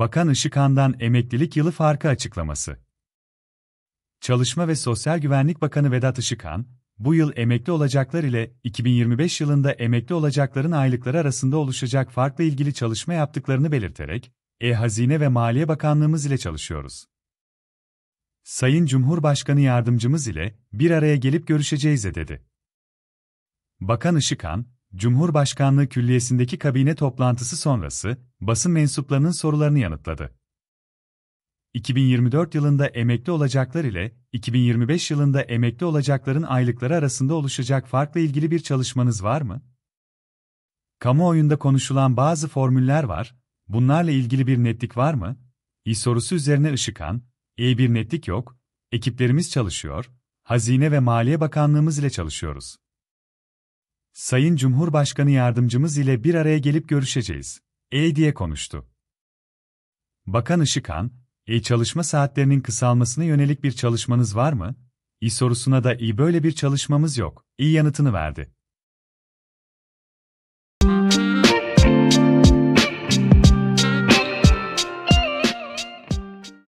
Bakan Işıkhan'dan emeklilik yılı farkı açıklaması. Çalışma ve Sosyal Güvenlik Bakanı Vedat Işıkhan, bu yıl emekli olacaklar ile 2025 yılında emekli olacakların aylıkları arasında oluşacak farkla ilgili çalışma yaptıklarını belirterek, E-Hazine ve Maliye Bakanlığımız ile çalışıyoruz. Sayın Cumhurbaşkanı yardımcımız ile bir araya gelip görüşeceğiz dedi. Bakan Işıkhan, Cumhurbaşkanlığı Külliyesi'ndeki kabine toplantısı sonrası basın mensuplarının sorularını yanıtladı. 2024 yılında emekli olacaklar ile 2025 yılında emekli olacakların aylıkları arasında oluşacak farkla ilgili bir çalışmanız var mı? Kamuoyunda konuşulan bazı formüller var, bunlarla ilgili bir netlik var mı? İ sorusu üzerine ışıkan, iyi e bir netlik yok, ekiplerimiz çalışıyor, Hazine ve Maliye Bakanlığımız ile çalışıyoruz. Sayın Cumhurbaşkanı yardımcımız ile bir araya gelip görüşeceğiz. E diye konuştu. Bakan Işıkhan, e çalışma saatlerinin kısalmasına yönelik bir çalışmanız var mı? İ sorusuna da i böyle bir çalışmamız yok. İ yanıtını verdi.